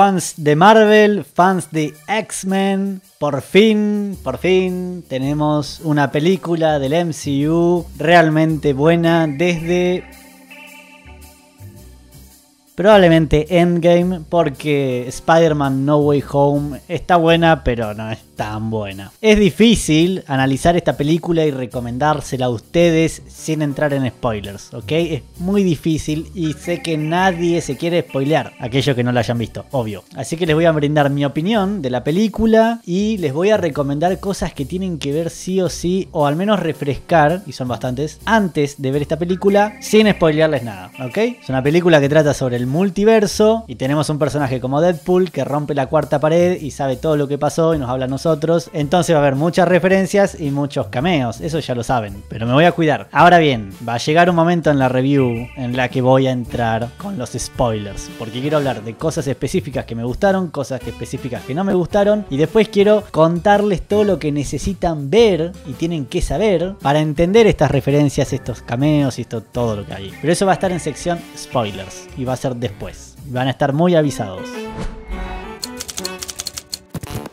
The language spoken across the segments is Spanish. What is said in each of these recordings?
fans de Marvel, fans de X-Men, por fin, por fin tenemos una película del MCU realmente buena desde probablemente Endgame porque Spider-Man No Way Home está buena pero no es tan buena. Es difícil analizar esta película y recomendársela a ustedes sin entrar en spoilers, ¿ok? Es muy difícil y sé que nadie se quiere spoilear, aquello que no la hayan visto, obvio. Así que les voy a brindar mi opinión de la película y les voy a recomendar cosas que tienen que ver sí o sí, o al menos refrescar, y son bastantes, antes de ver esta película sin spoilearles nada, ¿ok? Es una película que trata sobre el multiverso y tenemos un personaje como Deadpool que rompe la cuarta pared y sabe todo lo que pasó y nos habla a nosotros entonces va a haber muchas referencias y muchos cameos, eso ya lo saben, pero me voy a cuidar. Ahora bien, va a llegar un momento en la review en la que voy a entrar con los spoilers, porque quiero hablar de cosas específicas que me gustaron, cosas específicas que no me gustaron, y después quiero contarles todo lo que necesitan ver y tienen que saber para entender estas referencias, estos cameos y todo lo que hay. Pero eso va a estar en sección spoilers y va a ser después. Van a estar muy avisados.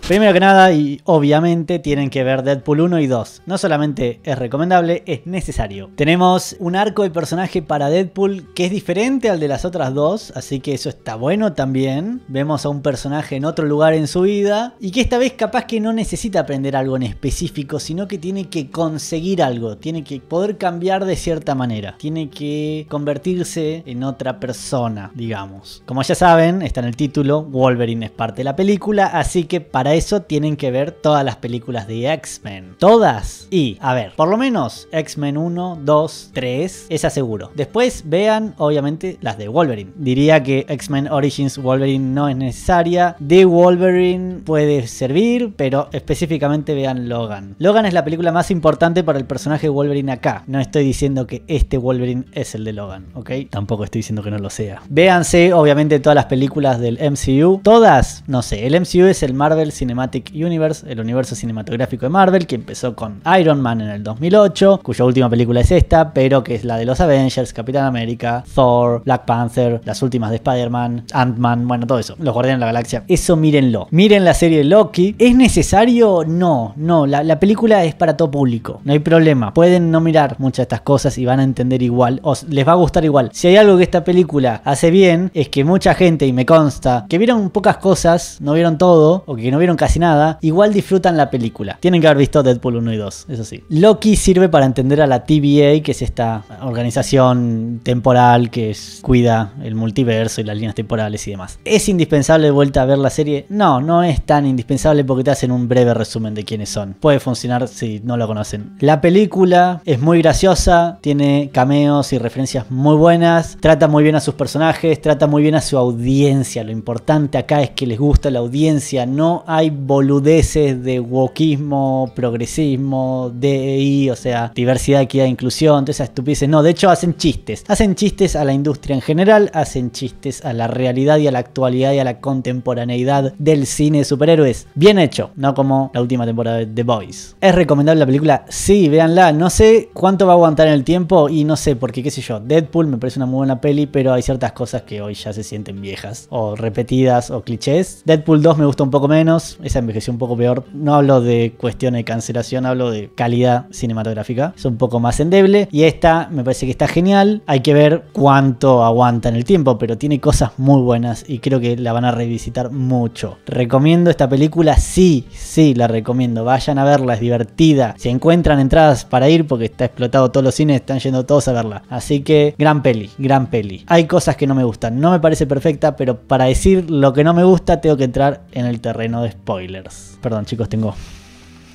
Primero que nada, y obviamente, tienen que ver Deadpool 1 y 2. No solamente es recomendable, es necesario. Tenemos un arco de personaje para Deadpool que es diferente al de las otras dos, así que eso está bueno también. Vemos a un personaje en otro lugar en su vida y que esta vez capaz que no necesita aprender algo en específico, sino que tiene que conseguir algo, tiene que poder cambiar de cierta manera, tiene que convertirse en otra persona, digamos. Como ya saben, está en el título, Wolverine es parte de la película, así que para eso tienen que ver todas las películas de X-Men. Todas. Y, a ver, por lo menos X-Men 1, 2, 3, es aseguro. Después vean, obviamente, las de Wolverine. Diría que X-Men Origins Wolverine no es necesaria. The Wolverine puede servir, pero específicamente vean Logan. Logan es la película más importante para el personaje Wolverine acá. No estoy diciendo que este Wolverine es el de Logan, ¿ok? Tampoco estoy diciendo que no lo sea. Véanse, obviamente, todas las películas del MCU. Todas, no sé, el MCU es el Marvel si Cinematic Universe, el universo cinematográfico de Marvel, que empezó con Iron Man en el 2008, cuya última película es esta, pero que es la de los Avengers, Capitán América, Thor, Black Panther, las últimas de Spider-Man, Ant-Man, bueno, todo eso, los Guardianes de la Galaxia. Eso mírenlo. Miren la serie Loki. ¿Es necesario? No, no, la, la película es para todo público, no hay problema. Pueden no mirar muchas de estas cosas y van a entender igual, o les va a gustar igual. Si hay algo que esta película hace bien, es que mucha gente, y me consta, que vieron pocas cosas, no vieron todo, o que no vieron casi nada, igual disfrutan la película. Tienen que haber visto Deadpool 1 y 2, eso sí. Loki sirve para entender a la TVA, que es esta organización temporal que cuida el multiverso y las líneas temporales y demás. ¿Es indispensable de vuelta a ver la serie? No, no es tan indispensable porque te hacen un breve resumen de quiénes son. Puede funcionar si no lo conocen. La película es muy graciosa, tiene cameos y referencias muy buenas, trata muy bien a sus personajes, trata muy bien a su audiencia. Lo importante acá es que les gusta la audiencia, no hay boludeces de wokismo, progresismo, DEI, o sea, diversidad, equidad, inclusión, todas esas estupideces. No, de hecho hacen chistes. Hacen chistes a la industria en general, hacen chistes a la realidad y a la actualidad y a la contemporaneidad del cine de superhéroes. Bien hecho, no como la última temporada de The Boys. ¿Es recomendable la película? Sí, véanla. No sé cuánto va a aguantar en el tiempo y no sé, porque qué sé yo, Deadpool me parece una muy buena peli, pero hay ciertas cosas que hoy ya se sienten viejas o repetidas o clichés. Deadpool 2 me gusta un poco menos esa envejeció un poco peor. No hablo de cuestión de cancelación, hablo de calidad cinematográfica. Es un poco más endeble. Y esta me parece que está genial. Hay que ver cuánto aguanta en el tiempo, pero tiene cosas muy buenas y creo que la van a revisitar mucho. Recomiendo esta película, sí, sí, la recomiendo. Vayan a verla, es divertida. Si encuentran entradas para ir, porque está explotado todos los cines, están yendo todos a verla. Así que, gran peli, gran peli. Hay cosas que no me gustan. No me parece perfecta, pero para decir lo que no me gusta, tengo que entrar en el terreno de spoilers. Perdón chicos, tengo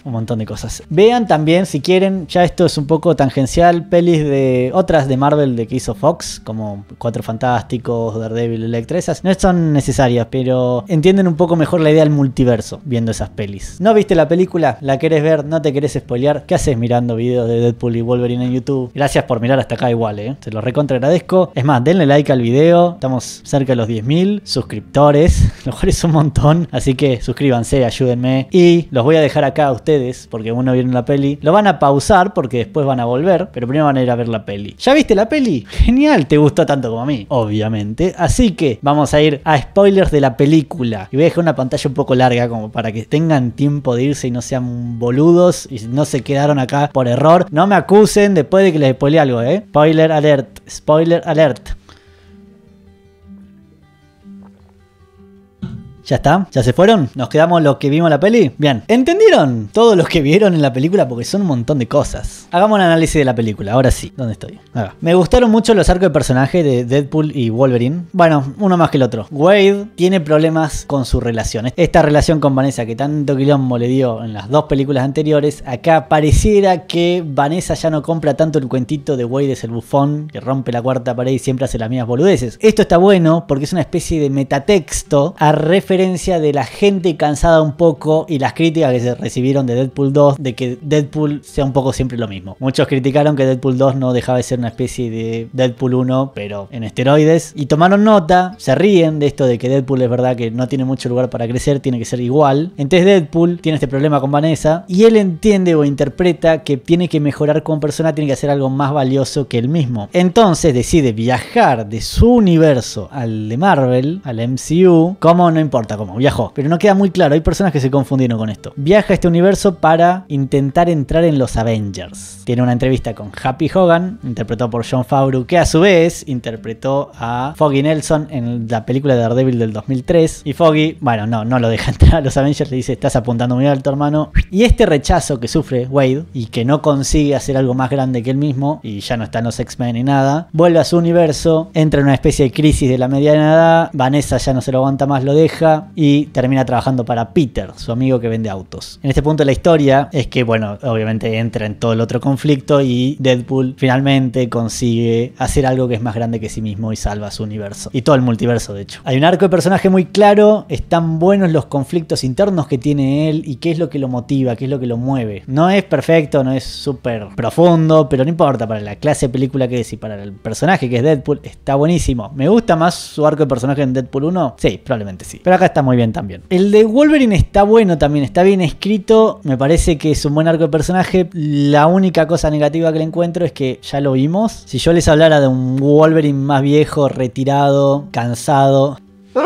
un montón de cosas. Vean también, si quieren, ya esto es un poco tangencial, pelis de otras de Marvel de que hizo Fox, como Cuatro Fantásticos, Daredevil, Electra. Esas no son necesarias, pero entienden un poco mejor la idea del multiverso viendo esas pelis. ¿No viste la película? ¿La querés ver? ¿No te querés spoilear? ¿Qué haces mirando videos de Deadpool y Wolverine en YouTube? Gracias por mirar hasta acá igual, ¿eh? Se lo recontra agradezco. Es más, denle like al video. Estamos cerca de los 10.000 suscriptores, lo cual es un montón. Así que suscríbanse, ayúdenme. Y los voy a dejar acá a ustedes porque porque uno vieron la peli, lo van a pausar porque después van a volver, pero primero van a ir a ver la peli. ¿Ya viste la peli? Genial, te gustó tanto como a mí, obviamente. Así que vamos a ir a spoilers de la película. Y voy a dejar una pantalla un poco larga como para que tengan tiempo de irse y no sean boludos y no se quedaron acá por error. No me acusen después de que les spoile algo, ¿eh? Spoiler alert, spoiler alert. ¿Ya está? ¿Ya se fueron? ¿Nos quedamos los que vimos la peli? Bien. ¿Entendieron todos los que vieron en la película? Porque son un montón de cosas. Hagamos un análisis de la película. Ahora sí. ¿Dónde estoy? Me gustaron mucho los arcos de personaje de Deadpool y Wolverine. Bueno, uno más que el otro. Wade tiene problemas con sus relaciones. Esta relación con Vanessa que tanto quilombo le dio en las dos películas anteriores, acá pareciera que Vanessa ya no compra tanto el cuentito de Wade es el bufón que rompe la cuarta pared y siempre hace las mismas boludeces. Esto está bueno porque es una especie de metatexto a referencia de la gente cansada un poco y las críticas que se recibieron de Deadpool 2 de que Deadpool sea un poco siempre lo mismo. Muchos criticaron que Deadpool 2 no dejaba de ser una especie de Deadpool 1, pero en esteroides. Y tomaron nota, se ríen de esto de que Deadpool es verdad que no tiene mucho lugar para crecer, tiene que ser igual. Entonces Deadpool tiene este problema con Vanessa y él entiende o interpreta que tiene que mejorar con persona, tiene que hacer algo más valioso que él mismo. Entonces decide viajar de su universo al de Marvel, al MCU, como no importa importa viajó. Pero no queda muy claro, hay personas que se confundieron con esto. Viaja a este universo para intentar entrar en los Avengers. Tiene una entrevista con Happy Hogan, interpretado por John Favreau, que a su vez interpretó a Foggy Nelson en la película de Daredevil del 2003. Y Foggy, bueno, no, no lo deja entrar a los Avengers, le dice, estás apuntando muy alto, hermano. Y este rechazo que sufre Wade y que no consigue hacer algo más grande que él mismo, y ya no está en los X-Men ni nada, vuelve a su universo, entra en una especie de crisis de la mediana edad, Vanessa ya no se lo aguanta más, lo deja, y termina trabajando para Peter, su amigo que vende autos. En este punto de la historia es que, bueno, obviamente entra en todo el otro conflicto y Deadpool finalmente consigue hacer algo que es más grande que sí mismo y salva su universo. Y todo el multiverso, de hecho. Hay un arco de personaje muy claro, están buenos los conflictos internos que tiene él y qué es lo que lo motiva, qué es lo que lo mueve. No es perfecto, no es súper profundo, pero no importa, para la clase de película que es y para el personaje que es Deadpool, está buenísimo. ¿Me gusta más su arco de personaje en Deadpool 1? Sí, probablemente sí. Pero está muy bien también. El de Wolverine está bueno también, está bien escrito, me parece que es un buen arco de personaje. La única cosa negativa que le encuentro es que ya lo vimos. Si yo les hablara de un Wolverine más viejo, retirado, cansado,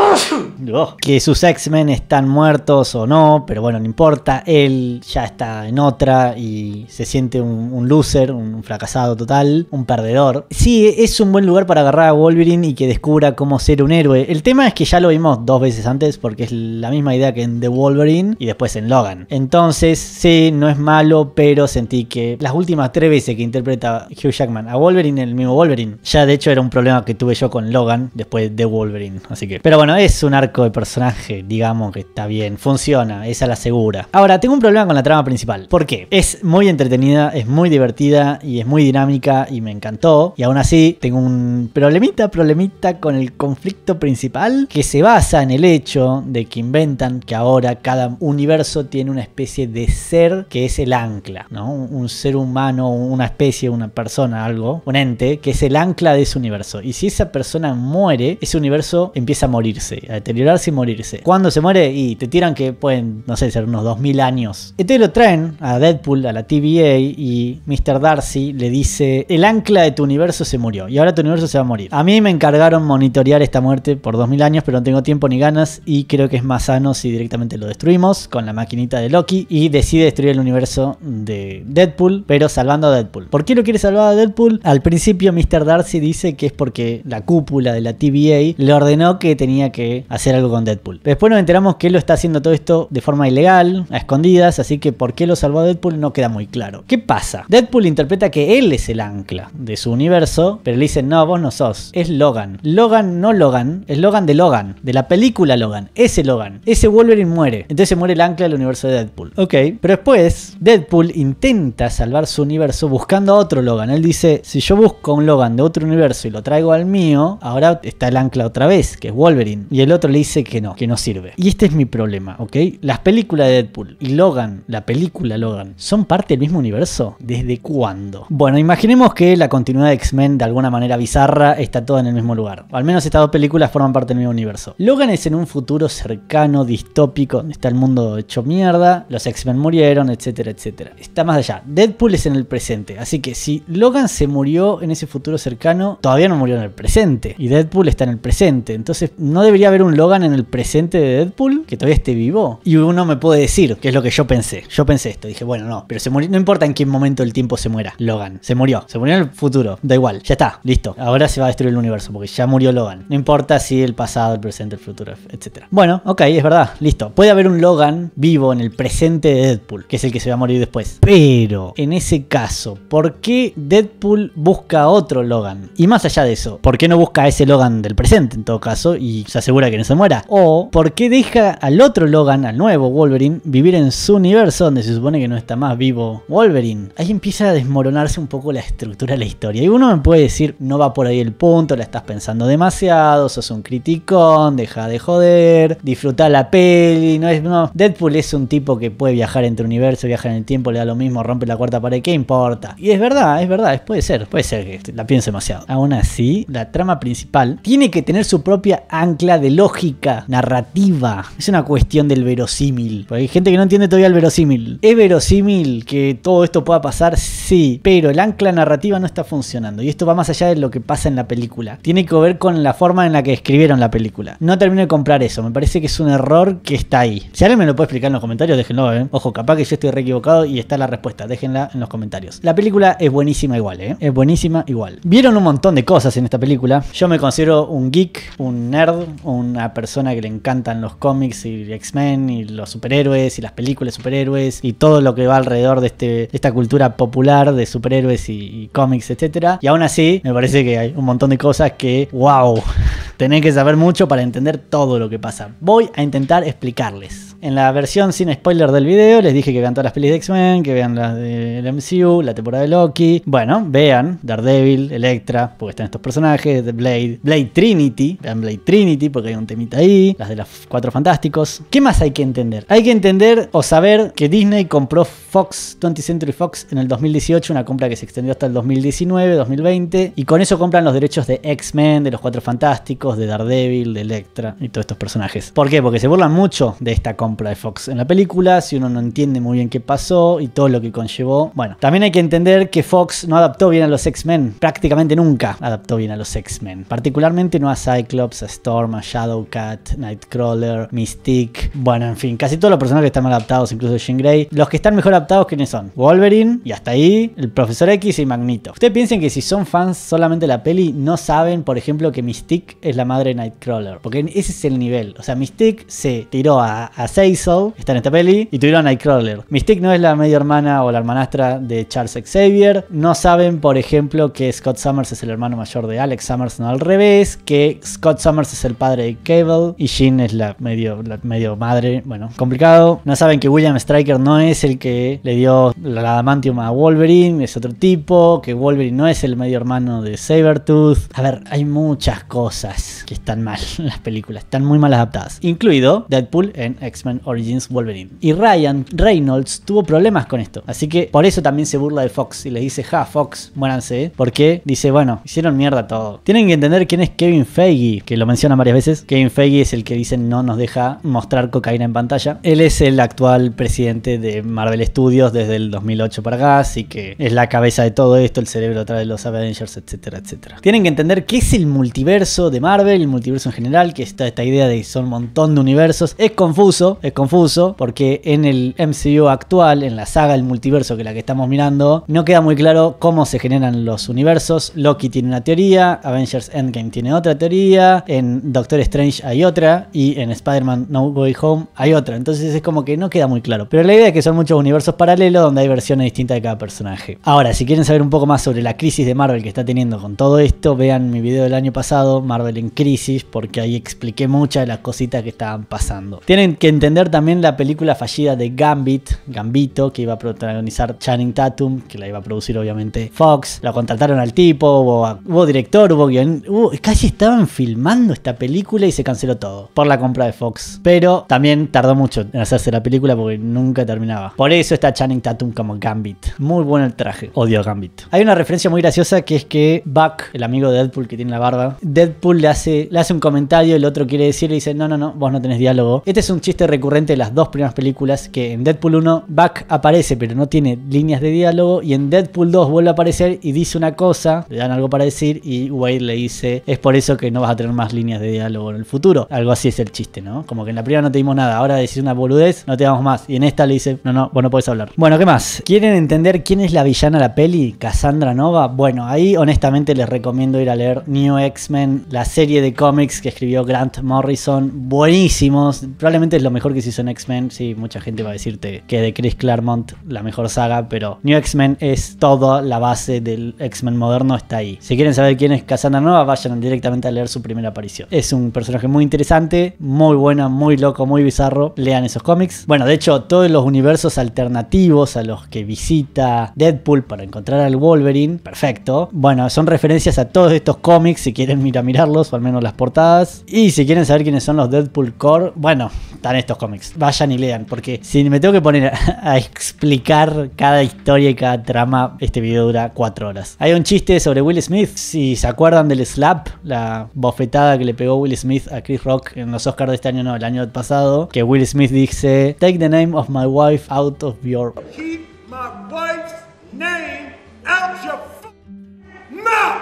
que sus X-Men están muertos o no, pero bueno, no importa. Él ya está en otra y se siente un, loser, un fracasado total, un perdedor. Sí, es un buen lugar para agarrar a Wolverine y que descubra cómo ser un héroe. El tema es que ya lo vimos dos veces antes porque es la misma idea que en The Wolverine y después en Logan. Entonces, sí, no es malo, pero sentí que las últimas tres veces que interpreta Hugh Jackman a Wolverine, el mismo Wolverine, ya de hecho era un problema que tuve yo con Logan después de Wolverine. Así que, pero bueno, es una de personaje, digamos que está bien, funciona, esa la asegura Ahora, tengo un problema con la trama principal. ¿Por qué? Es muy entretenida, es muy divertida y es muy dinámica y me encantó. Y aún así, tengo un problemita, problemita con el conflicto principal que se basa en el hecho de que inventan que ahora cada universo tiene una especie de ser que es el ancla, ¿no? Un ser humano, una especie, una persona, algo, un ente que es el ancla de ese universo. Y si esa persona muere, ese universo empieza a morirse, a y morirse. Cuando se muere? Y te tiran que pueden, no sé, ser unos 2000 años. Entonces lo traen a Deadpool, a la TVA, y Mr. Darcy le dice, el ancla de tu universo se murió y ahora tu universo se va a morir. A mí me encargaron monitorear esta muerte por 2000 años, pero no tengo tiempo ni ganas y creo que es más sano si directamente lo destruimos con la maquinita de Loki y decide destruir el universo de Deadpool, pero salvando a Deadpool. ¿Por qué lo quiere salvar a Deadpool? Al principio Mr. Darcy dice que es porque la cúpula de la TVA le ordenó que tenía que hacer hacer algo con Deadpool. Después nos enteramos que él lo está haciendo todo esto de forma ilegal, a escondidas, así que por qué lo salvó Deadpool no queda muy claro. ¿Qué pasa? Deadpool interpreta que él es el ancla de su universo, pero le dicen, no, vos no sos, es Logan. Logan no Logan, es Logan de Logan, de la película Logan, ese Logan. Ese Wolverine muere, entonces muere el ancla del universo de Deadpool. Ok, pero después Deadpool intenta salvar su universo buscando a otro Logan. Él dice, si yo busco un Logan de otro universo y lo traigo al mío, ahora está el ancla otra vez, que es Wolverine. Y el otro dice que no, que no sirve. Y este es mi problema, ¿ok? Las películas de Deadpool y Logan, la película Logan, ¿son parte del mismo universo? ¿Desde cuándo? Bueno, imaginemos que la continuidad de X-Men de alguna manera bizarra está toda en el mismo lugar. al menos estas dos películas forman parte del mismo universo. Logan es en un futuro cercano, distópico, donde está el mundo hecho mierda, los X-Men murieron, etcétera, etcétera. Está más allá. Deadpool es en el presente, así que si Logan se murió en ese futuro cercano, todavía no murió en el presente. Y Deadpool está en el presente, entonces no debería haber un Logan Logan en el presente de Deadpool, que todavía esté vivo. Y uno me puede decir, que es lo que yo pensé. Yo pensé esto, dije, bueno, no, pero se murió, no importa en qué momento el tiempo se muera, Logan. Se murió, se murió en el futuro, da igual, ya está, listo. Ahora se va a destruir el universo porque ya murió Logan. No importa si el pasado, el presente, el futuro, etcétera. Bueno, ok, es verdad, listo. Puede haber un Logan vivo en el presente de Deadpool, que es el que se va a morir después. Pero, en ese caso, ¿por qué Deadpool busca otro Logan? Y más allá de eso, ¿por qué no busca a ese Logan del presente en todo caso y se asegura que en ese muera. O por qué deja al otro Logan, al nuevo Wolverine, vivir en su universo donde se supone que no está más vivo Wolverine. Ahí empieza a desmoronarse un poco la estructura de la historia. Y uno me puede decir, no va por ahí el punto, la estás pensando demasiado, sos un criticón, deja de joder, disfruta la peli, no es... No. Deadpool es un tipo que puede viajar entre universos, viaja en el tiempo, le da lo mismo, rompe la cuarta pared, ¿qué importa? Y es verdad, es verdad, puede ser, puede ser que la piense demasiado. Aún así, la trama principal tiene que tener su propia ancla de lógica narrativa. Es una cuestión del verosímil. hay gente que no entiende todavía el verosímil. ¿Es verosímil que todo esto pueda pasar? Sí, pero el ancla narrativa no está funcionando. Y esto va más allá de lo que pasa en la película. Tiene que ver con la forma en la que escribieron la película. No termino de comprar eso. Me parece que es un error que está ahí. Si alguien me lo puede explicar en los comentarios, déjenlo, ¿eh? Ojo, capaz que yo estoy re equivocado y está la respuesta. Déjenla en los comentarios. La película es buenísima igual, ¿eh? Es buenísima igual. Vieron un montón de cosas en esta película. Yo me considero un geek, un nerd, una persona que le encantan los cómics y X-Men y los superhéroes y las películas superhéroes y todo lo que va alrededor de este, esta cultura popular de superhéroes y, cómics, etc Y aún así, me parece que hay un montón de cosas que, wow, tenés que saber mucho para entender todo lo que pasa. Voy a intentar explicarles. En la versión sin spoiler del video les dije que vean todas las pelis de X-Men, que vean las del MCU, la temporada de Loki. Bueno, vean Daredevil, Electra, porque están estos personajes, The Blade, Blade Trinity, vean Blade Trinity porque hay un temita ahí, las de los Cuatro Fantásticos. ¿Qué más hay que entender? Hay que entender o saber que Disney compró Fox, 20th Century Fox, en el 2018, una compra que se extendió hasta el 2019, 2020, y con eso compran los derechos de X-Men, de los Cuatro Fantásticos, de Daredevil, de Electra y todos estos personajes. ¿Por qué? Porque se burlan mucho de esta compra de Fox en la película, si uno no entiende muy bien qué pasó y todo lo que conllevó. Bueno, también hay que entender que Fox no adaptó bien a los X-Men, prácticamente nunca adaptó bien a los X-Men, particularmente no a Cyclops, a Storm, a Shadowcat, Nightcrawler, Mystique, bueno, en fin, casi todos los personajes están mal adaptados, incluso Jean Grey. Los que están mejor adaptados, ¿quiénes son? Wolverine, y hasta ahí, el Profesor X y Magneto. Ustedes piensen que si son fans solamente de la peli, no saben, por ejemplo, que Mystique es la madre de Nightcrawler, porque ese es el nivel. O sea, Mystique se tiró a, a está en esta peli, y tuvieron a Nightcrawler. Mystique no es la media hermana o la hermanastra de Charles Xavier. No saben, por ejemplo, que Scott Summers es el hermano mayor de Alex Summers, no al revés. Que Scott Summers es el padre de Cable y Jean es la medio, medio madre. Bueno, complicado. No saben que William Stryker no es el que le dio la adamantium a Wolverine, es otro tipo. Que Wolverine no es el medio hermano de Sabertooth. A ver, hay muchas cosas que están mal en las películas. Están muy mal adaptadas. Incluido Deadpool en X-Men Origins Wolverine. Y Ryan Reynolds tuvo problemas con esto. Así que por eso también se burla de Fox y le dice, ja, Fox, muéranse. Porque dice, bueno, hicieron mierda todo. Tienen que entender quién es Kevin Feige, que lo menciona varias veces. Kevin Feige es el que dicen no nos deja mostrar cocaína en pantalla. Él es el actual presidente de Marvel Studios desde el 2008 para acá, así que es la cabeza de todo esto, el cerebro atrás de los Avengers, etcétera, etcétera. Tienen que entender qué es el multiverso de Marvel, el multiverso en general, que está esta idea de que son un montón de universos. Es confuso, es confuso, porque en el MCU actual, en la saga, el multiverso que la que estamos mirando, no queda muy claro cómo se generan los universos. Loki tiene una teoría, Avengers Endgame tiene otra teoría, en Doctor Strange hay otra y en Spider-Man No Way Home hay otra. Entonces es como que no queda muy claro. Pero la idea es que son muchos universos paralelos donde hay versiones distintas de cada personaje. Ahora, si quieren saber un poco más sobre la crisis de Marvel que está teniendo con todo esto, vean mi video del año pasado, Marvel en crisis, porque ahí expliqué muchas de las cositas que estaban pasando. Tienen que también la película fallida de Gambit, Gambito, que iba a protagonizar Channing Tatum, que la iba a producir obviamente Fox. La contrataron al tipo, hubo, director, hubo guion. casi estaban filmando esta película y se canceló todo por la compra de Fox. Pero también tardó mucho en hacerse la película porque nunca terminaba. Por eso está Channing Tatum como Gambit. Muy bueno el traje. Odio a Gambit. Hay una referencia muy graciosa que es que Buck, el amigo de Deadpool que tiene la barba, Deadpool le hace, le hace un comentario, el otro quiere decirle y dice, no, no, no, vos no tenés diálogo. Este es un chiste recurrente las dos primeras películas, que en Deadpool 1 Buck aparece pero no tiene líneas de diálogo y en Deadpool 2 vuelve a aparecer y dice una cosa, le dan algo para decir y Wade le dice, es por eso que no vas a tener más líneas de diálogo en el futuro. Algo así es el chiste, ¿no? Como que en la primera no te dimos nada, ahora decís una boludez, no te damos más. Y en esta le dice, no, no, vos no podés hablar. Bueno, ¿qué más? ¿Quieren entender quién es la villana de la peli? Cassandra Nova. Bueno, ahí honestamente les recomiendo ir a leer New X-Men, la serie de cómics que escribió Grant Morrison. Buenísimos, probablemente es lo mejor mejor que si son X-Men. si mucha gente va a decirte que de Chris Claremont la mejor saga, pero New X-Men es toda la base del X-Men moderno, está ahí. Si quieren saber quién es Cassandra Nova, vayan directamente a leer su primera aparición. Es un personaje muy interesante, muy bueno, muy loco, muy bizarro. Lean esos cómics. Bueno, de hecho, todos los universos alternativos a los que visita Deadpool para encontrar al Wolverine, perfecto. Bueno, son referencias a todos estos cómics si quieren ir a mirarlos, o al menos las portadas. Y si quieren saber quiénes son los Deadpool Core, bueno, están estos cómics. Vayan y lean, porque si me tengo que poner a, explicar cada historia y cada trama, este video dura cuatro horas. Hay un chiste sobre Will Smith, si se acuerdan del slap, la bofetada que le pegó Will Smith a Chris Rock en los Oscars de este año, no, el año pasado, que Will Smith dice, Take the name of my wife out of your...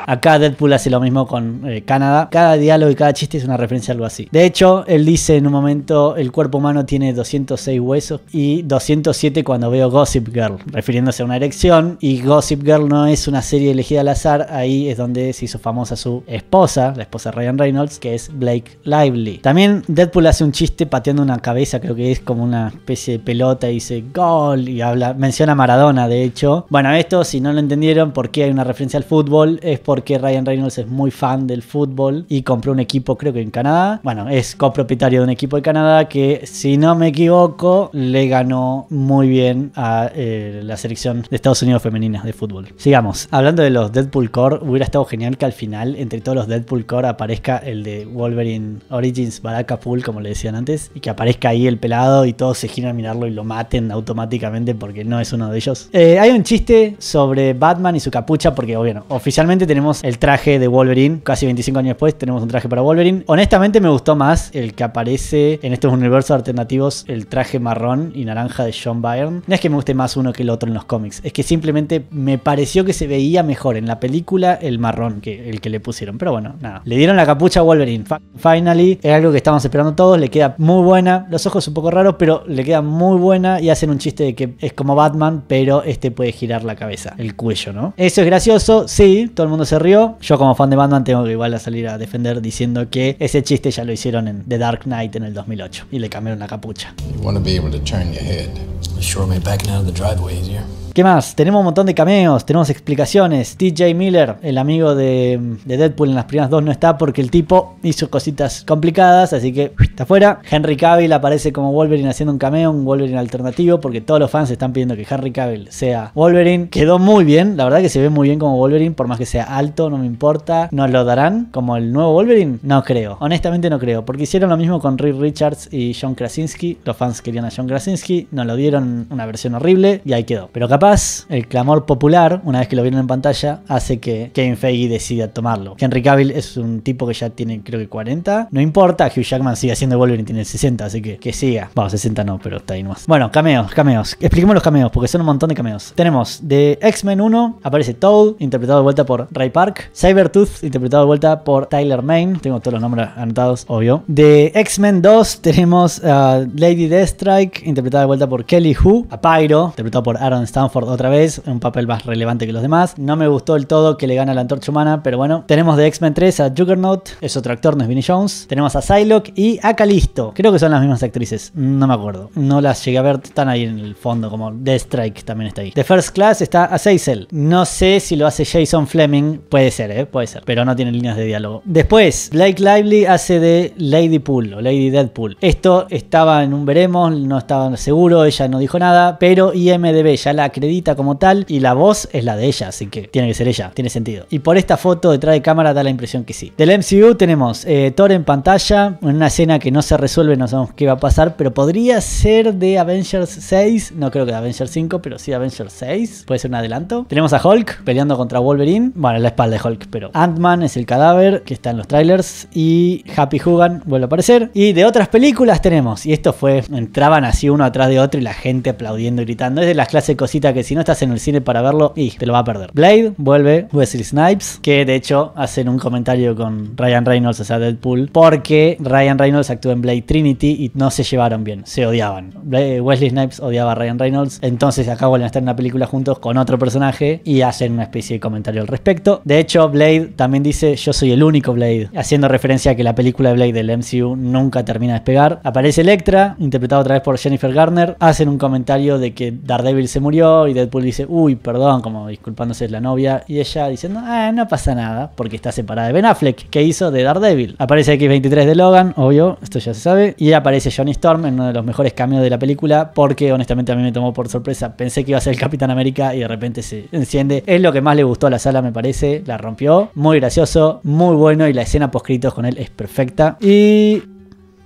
Acá Deadpool hace lo mismo con eh, Canadá. Cada diálogo y cada chiste es una referencia a algo así. De hecho, él dice en un momento, el cuerpo humano tiene 206 huesos y 207 cuando veo Gossip Girl, refiriéndose a una erección. Y Gossip Girl no es una serie elegida al azar, ahí es donde se hizo famosa su esposa, la esposa de Ryan Reynolds, que es Blake Lively. También Deadpool hace un chiste pateando una cabeza, creo que es como una especie de pelota y dice gol y habla, menciona a Maradona de hecho. Bueno, esto si no lo entendieron, por qué hay una referencia al fútbol, es por porque Ryan Reynolds es muy fan del fútbol y compró un equipo, creo que en Canadá. Bueno, es copropietario de un equipo de Canadá que, si no me equivoco, le ganó muy bien a eh, la selección de Estados Unidos femeninas de fútbol. Sigamos. Hablando de los Deadpool Core, hubiera estado genial que al final, entre todos los Deadpool Core, aparezca el de Wolverine Origins Baraka Pool, como le decían antes, y que aparezca ahí el pelado y todos se giran a mirarlo y lo maten automáticamente porque no es uno de ellos. Eh, hay un chiste sobre Batman y su capucha, porque, bueno, oficialmente tenemos el traje de Wolverine. Casi 25 años después tenemos un traje para Wolverine. Honestamente me gustó más el que aparece en estos universos alternativos, el traje marrón y naranja de John Byrne. No es que me guste más uno que el otro en los cómics, es que simplemente me pareció que se veía mejor en la película el marrón que el que le pusieron. Pero bueno, nada. Le dieron la capucha a Wolverine. Finally, es algo que estábamos esperando todos. Le queda muy buena. Los ojos un poco raros, pero le queda muy buena y hacen un chiste de que es como Batman, pero este puede girar la cabeza, el cuello, ¿no? Eso es gracioso, sí, todo el mundo se se Yo como fan de Batman tengo que igual a salir a defender diciendo que ese chiste ya lo hicieron en The Dark Knight en el 2008 y le cambiaron la capucha. ¿Qué más? Tenemos un montón de cameos, tenemos explicaciones. TJ Miller, el amigo de, Deadpool en las primeras dos, no está porque el tipo hizo cositas complicadas, así que está fuera. Henry Cavill aparece como Wolverine haciendo un cameo, un Wolverine alternativo, porque todos los fans están pidiendo que Henry Cavill sea Wolverine. Quedó muy bien, la verdad que se ve muy bien como Wolverine, por más que sea alto, no me importa. ¿Nos lo darán como el nuevo Wolverine? No creo, honestamente no creo, porque hicieron lo mismo con Rick Richards y John Krasinski. Los fans querían a John Krasinski, nos lo dieron una versión horrible y ahí quedó. Pero capaz el clamor popular, una vez que lo vieron en pantalla, hace que Kevin Feige decida tomarlo. Henry Cavill es un tipo que ya tiene creo que 40. No importa, Hugh Jackman sigue haciendo Wolverine, tiene 60, así que que siga. Bueno, 60 no, pero está ahí más Bueno, cameos, cameos. Expliquemos los cameos, porque son un montón de cameos. Tenemos de X-Men 1, aparece Toad, interpretado de vuelta por Ray Park. Cybertooth, interpretado de vuelta por Tyler Main. Tengo todos los nombres anotados, obvio. De X-Men 2 tenemos a Lady Deathstrike, interpretada de vuelta por Kelly Hu. A Pyro, interpretado por Aaron Stanford otra vez, un papel más relevante que los demás. No me gustó el todo que le gana la antorcha humana, pero bueno. Tenemos de X-Men 3 a Juggernaut, es otro actor, no es Vinnie Jones. Tenemos a Psylocke y a Calisto. Creo que son las mismas actrices, no me acuerdo. No las llegué a ver, están ahí en el fondo, como Death Strike también está ahí. The First Class está a Cecil, No sé si lo hace Jason Fleming, puede ser, ¿eh? puede ser, pero no tiene líneas de diálogo. Después, Blake Lively hace de Lady Pool o Lady Deadpool. Esto estaba en un veremos, no estaba seguro, ella no dijo nada, pero IMDB ya la como tal y la voz es la de ella, así que tiene que ser ella, tiene sentido. Y por esta foto detrás de cámara da la impresión que sí. Del MCU tenemos eh, Thor en pantalla, en una escena que no se resuelve, no sabemos qué va a pasar, pero podría ser de Avengers 6, no creo que de Avengers 5, pero sí Avengers 6, puede ser un adelanto. Tenemos a Hulk peleando contra Wolverine, bueno, la espalda de Hulk, pero Ant-Man es el cadáver que está en los trailers y Happy Hogan vuelve a aparecer. Y de otras películas tenemos, y esto fue, entraban así uno atrás de otro y la gente aplaudiendo y gritando, es de las clases cositas que si no estás en el cine para verlo, y te lo va a perder. Blade vuelve Wesley Snipes, que de hecho hacen un comentario con Ryan Reynolds, o sea, Deadpool, porque Ryan Reynolds actuó en Blade Trinity y no se llevaron bien, se odiaban. Wesley Snipes odiaba a Ryan Reynolds, entonces acá vuelven a estar en una película juntos con otro personaje y hacen una especie de comentario al respecto. De hecho, Blade también dice, yo soy el único Blade, haciendo referencia a que la película de Blade del MCU nunca termina de despegar. Aparece Electra, interpretado otra vez por Jennifer Garner, hacen un comentario de que Daredevil se murió, y Deadpool dice, uy, perdón, como disculpándose la novia. Y ella diciendo, ah, eh, no pasa nada, porque está separada de Ben Affleck, que hizo de Daredevil. Aparece X23 de Logan, obvio, esto ya se sabe. Y aparece Johnny Storm en uno de los mejores cambios de la película, porque honestamente a mí me tomó por sorpresa. Pensé que iba a ser el Capitán América y de repente se enciende. Es lo que más le gustó a la sala, me parece. La rompió. Muy gracioso, muy bueno y la escena poscritos con él es perfecta. Y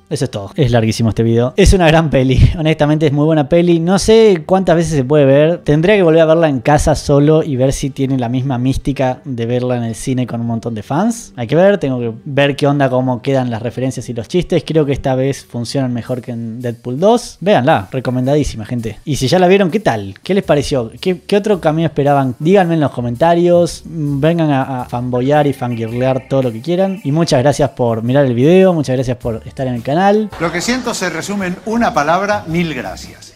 eso es todo. Es larguísimo este video. Es una gran peli. Honestamente es muy buena peli. No sé cuántas veces se puede ver. Tendría que volver a verla en casa solo y ver si tiene la misma mística de verla en el cine con un montón de fans. Hay que ver. Tengo que ver qué onda, cómo quedan las referencias y los chistes. Creo que esta vez funcionan mejor que en Deadpool 2. Véanla. Recomendadísima, gente. Y si ya la vieron, ¿qué tal? ¿Qué les pareció? ¿Qué, otro camino esperaban? Díganme en los comentarios. Vengan a, a fanboyar y fangirlear todo lo que quieran. Y muchas gracias por mirar el video. Muchas gracias por estar en el canal. Lo que siento se resume en una palabra, mil gracias.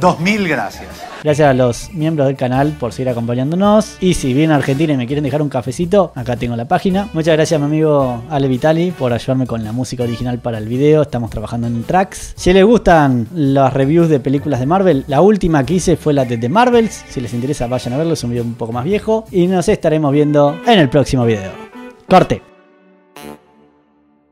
Dos mil gracias. Gracias a los miembros del canal por seguir acompañándonos. Y si vienen a Argentina y me quieren dejar un cafecito, acá tengo la página. Muchas gracias a mi amigo Ale Vitali por ayudarme con la música original para el video. Estamos trabajando en tracks. Si les gustan las reviews de películas de Marvel, la última que hice fue la de The Marvels. Si les interesa, vayan a verlo. Es un video un poco más viejo. Y nos estaremos viendo en el próximo video. Corte.